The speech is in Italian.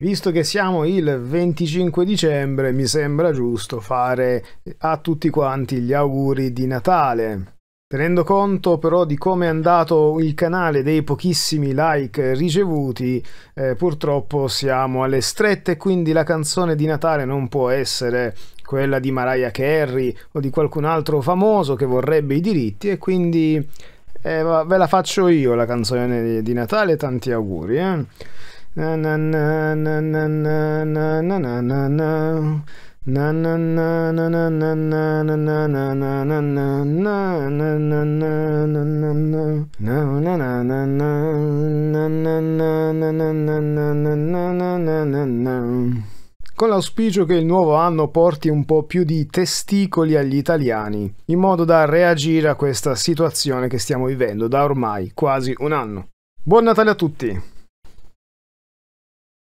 Visto che siamo il 25 dicembre, mi sembra giusto fare a tutti quanti gli auguri di Natale. Tenendo conto però di come è andato il canale dei pochissimi like ricevuti, eh, purtroppo siamo alle strette, e quindi la canzone di Natale non può essere quella di Mariah Carey o di qualcun altro famoso che vorrebbe i diritti e quindi eh, ve la faccio io la canzone di Natale, tanti auguri. Eh con l'auspicio che il nuovo anno porti un po' più di testicoli agli italiani, in modo da reagire a questa situazione che stiamo vivendo da ormai quasi un anno. Buon Natale a tutti!